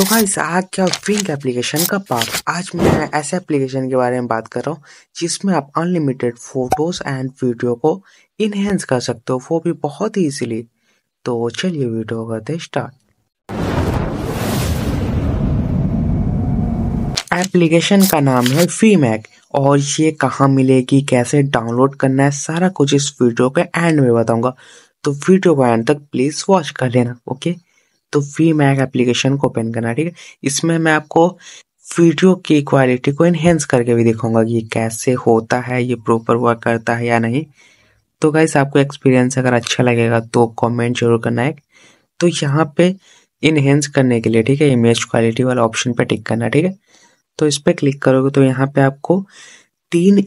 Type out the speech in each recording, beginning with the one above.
तो गाइस आज क्या विंग एप्लीकेशन का पार्ट आज मैं ऐसे एप्लीकेशन के बारे में बात कर रहा हूँ जिसमें आप अनलिमिटेड फोटोज एंड वीडियो को इनहेंस कर सकते हो वो भी बहुत ही इजीली तो चलिए वीडियो करते हैं स्टार्ट एप्लीकेशन का नाम है फीमैक और ये कहाँ मिलेगी कैसे डाउनलोड करना है सारा कुछ इस वीडियो के एंड में बताऊंगा तो वीडियो को एंड तक प्लीज़ वॉच कर लेना ओके okay? तो फ्री मैक एप्लीकेशन को ओपन करना ठीक है इसमें मैं आपको वीडियो की क्वालिटी को इनहेंस करके भी दिखाऊंगा कि ये कैसे होता है ये प्रॉपर वर्क करता है या नहीं तो गाइस आपको एक्सपीरियंस अगर अच्छा लगेगा तो कमेंट जरूर करना है तो यहाँ पे इनहेंस करने के लिए ठीक है इमेज क्वालिटी वाला ऑप्शन पे टिक करना ठीक है तो इस पर क्लिक करोगे तो यहाँ पे आपको तीन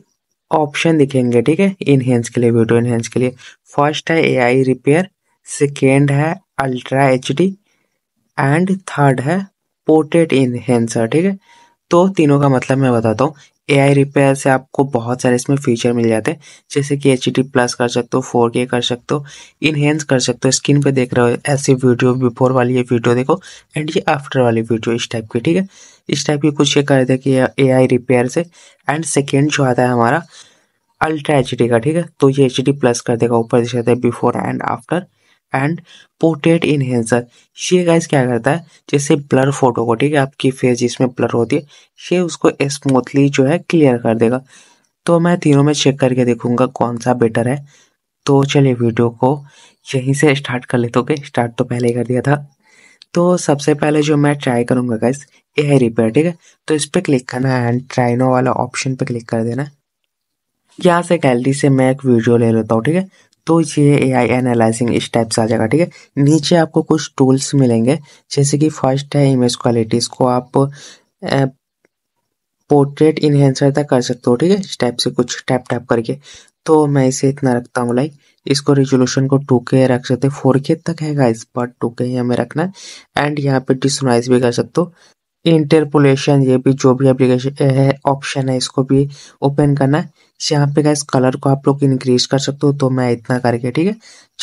ऑप्शन दिखेंगे ठीक है इनहेंस के लिए वीडियो इनहेंस के लिए फर्स्ट है आई रिपेयर सेकेंड है अल्ट्रा डी एंड थर्ड है पोर्टेड इनहेंसर ठीक है तो तीनों का मतलब मैं बताता हूँ ए आई रिपेयर से आपको बहुत सारे इसमें फीचर मिल जाते हैं जैसे कि एच डी प्लस कर सकते हो फोर के कर सकते हो इनहेंस कर सकते हो स्क्रीन पे देख रहे हो ऐसी वीडियो बिफोर वाली ये वीडियो देखो एंड ये आफ्टर वाली वीडियो इस टाइप की ठीक है इस टाइप की कुछ ये कर दे कि ए आई रिपेयर से एंड सेकेंड जो आता है हमारा अल्ट्रा एच डी का ठीक है तो ये एच डी प्लस कर देगा ऊपर दिखाते हैं before and after and portrait enhancer ये गाइस क्या करता है जैसे ब्लर फोटो को ठीक है आपकी फेस जिसमें ब्लर होती है ये उसको स्मूथली जो है क्लियर कर देगा तो मैं तीनों में चेक करके देखूंगा कौन सा बेटर है तो चलिए वीडियो को यहीं से स्टार्ट कर लेते ओके स्टार्ट तो पहले ही कर दिया था तो सबसे पहले जो मैं ट्राई करूंगा गाइस ये है रिपेयर ठीक है तो इस पर क्लिक करना है एंड ट्राइनो वाला ऑप्शन पे क्लिक कर देना यहाँ से गैलरी से मैं एक वीडियो ले लेता हूँ ठीक है तो ये ए आई एनालाइजिंग इस टाइप से आ जाएगा ठीक है नीचे आपको कुछ टूल्स मिलेंगे जैसे कि फर्स्ट है इमेज क्वालिटी इसको आप पोर्ट्रेट इन्हेंसर तक कर सकते हो ठीक है इस टाइप से कुछ टैप टैप करके तो मैं इसे इतना रखता हूँ लाइक इसको रिजोल्यूशन को टू के रख सकते हो फोर के तक है गाइस पर टू के हमें रखना है एंड यहाँ पे डिसनाइज भी कर सकते हो इंटरपोलेशन ये भी जो भी एप्लीकेशन है ऑप्शन है इसको भी ओपन करना है से यहाँ पे गैस कलर को आप लोग इंक्रीज कर सकते हो तो मैं इतना करके ठीक है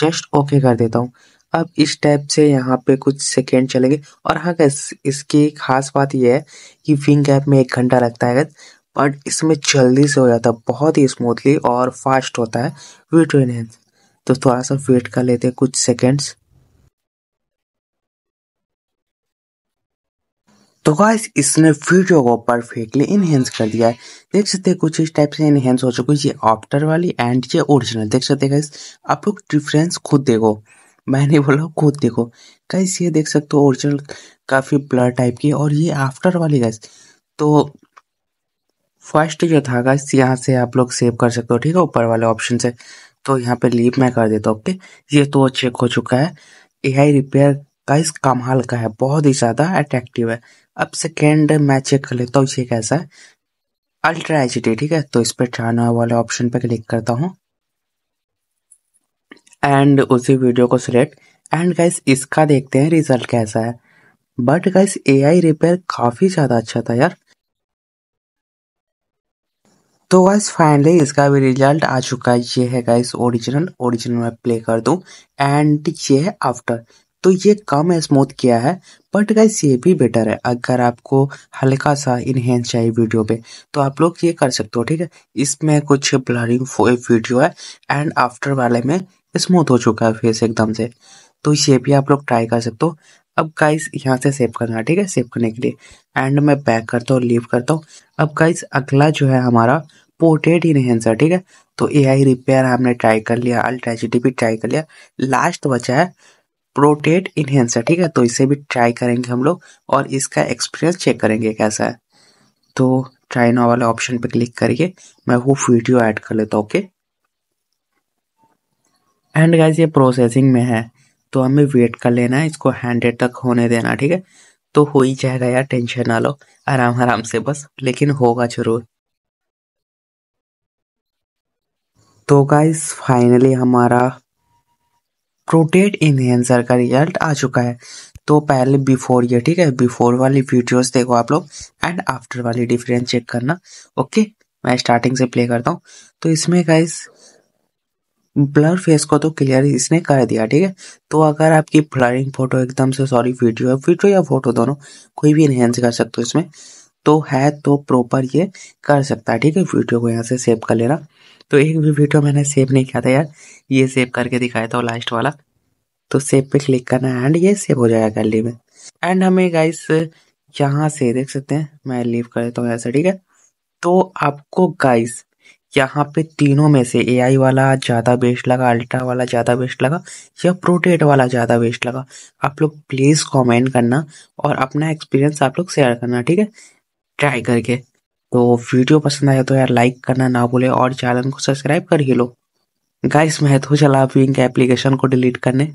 जस्ट ओके कर देता हूँ अब इस टाइप से यहाँ पे कुछ सेकेंड चलेंगे और हाँ गैस इसकी खास बात यह है कि विंग गैप में एक घंटा लगता है गैस बट इसमें जल्दी से हो जाता है बहुत ही स्मूथली और फास्ट होता है वीडियो तो थोड़ा सा वेट कर लेते हैं कुछ सेकेंड्स तो गाइस इसने वीडियो को परफेक्टली इनहेंस कर दिया है देख सकते हैं कुछ इस टाइप से इनहेंस हो चुका है ये आफ्टर वाली एंड ये ओरिजिनल देख सकते हैं गाइस आप लोग डिफरेंस खुद देखो मैंने बोला खुद देखो गाइस ये देख सकते हो ओरिजिनल काफ़ी ब्लर टाइप की और ये आफ्टर वाली गाइस तो फर्स्ट जो था गाइस यहाँ से आप लोग सेव कर सकते हो ठीक है ऊपर वाले ऑप्शन से तो यहाँ पे लीव मैं कर देता हूँ ओके ये तो चेक हो चुका है ए आई रिपेयर गाइस कमाल का है बहुत ही ज़्यादा अट्रैक्टिव है अब सेकेंड मैच चेक कर लेता हूँ ये कैसा है अल्ट्रा एच ठीक है तो इस पर चाना वाले ऑप्शन पर क्लिक करता हूँ एंड उसी वीडियो को सिलेक्ट एंड गाइस इसका देखते हैं रिजल्ट कैसा है बट गाइस एआई रिपेयर काफ़ी ज़्यादा अच्छा था यार तो गाइस फाइनली इसका भी रिजल्ट आ चुका है ये है गाइस ओरिजिनल ओरिजिनल में प्ले कर दूं एंड ये है आफ्टर तो ये कम स्मूथ किया है बट गाइस ये भी बेटर है अगर आपको हल्का सा इनहेंस चाहिए वीडियो पे तो आप लोग ये कर सकते हो ठीक है इसमें कुछ ब्लरिंग वीडियो है एंड आफ्टर वाले में स्मूथ हो चुका है फेस एकदम से तो ये भी आप लोग ट्राई कर सकते हो अब गाइस यहाँ से सेव करना है ठीक है सेव करने के लिए एंड मैं पैक करता हूँ लीव करता हूँ अब गाइस अगला जो है हमारा पोर्ट्रेट इनहेंसर ठीक है तो ए आई रिपेयर हमने ट्राई कर लिया अल्ट्रा भी ट्राई कर लिया लास्ट बचा है प्रोटेट इन्हेंसर ठीक है तो इसे भी ट्राई करेंगे हम लोग और इसका एक्सपीरियंस चेक करेंगे कैसा है तो ट्राई नो वाले ऑप्शन पे क्लिक करिए मैं वो वीडियो ऐड कर लेता ओके एंड गाइज ये प्रोसेसिंग में है तो हमें वेट कर लेना है इसको हंड्रेड तक होने देना ठीक है तो हो ही जाएगा यार टेंशन ना लो आराम आराम से बस लेकिन होगा जरूर तो गाइज फाइनली हमारा प्रोटेट इन्हेंसर का रिजल्ट आ चुका है तो पहले बिफोर ये ठीक है बिफोर वाली वीडियोस देखो आप लोग एंड आफ्टर वाली डिफरेंस चेक करना ओके मैं स्टार्टिंग से प्ले करता हूँ तो इसमें गाइस ब्लर फेस को तो क्लियर इसने कर दिया ठीक है तो अगर आपकी ब्लरिंग फोटो एकदम से सॉरी वीडियो है वीडियो या फोटो दोनों कोई भी इनहेंस कर सकते हो इसमें तो है तो प्रॉपर ये कर सकता है ठीक है वीडियो को यहाँ से सेव कर लेना तो एक भी वीडियो मैंने सेव नहीं किया था यार ये सेव करके दिखाया था लास्ट वाला तो सेव पे क्लिक करना है एंड ये सेव हो जाएगा गैलरी में एंड हमें गाइस यहाँ से देख सकते हैं मैं लीव कर देता हूँ ऐसे से ठीक है तो आपको गाइस यहाँ पे तीनों में से आई वाला ज़्यादा बेस्ट लगा अल्ट्रा वाला ज़्यादा बेस्ट लगा या प्रोटेट वाला ज़्यादा बेस्ट लगा आप लोग प्लीज़ कमेंट करना और अपना एक्सपीरियंस आप लोग शेयर करना ठीक है ट्राई करके तो वीडियो पसंद आया तो यार लाइक करना ना भूले और चैनल को सब्सक्राइब कर ही लो गाइस मैं तो चला विंग के एप्लीकेशन को डिलीट करने